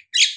Thank you.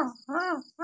啊啊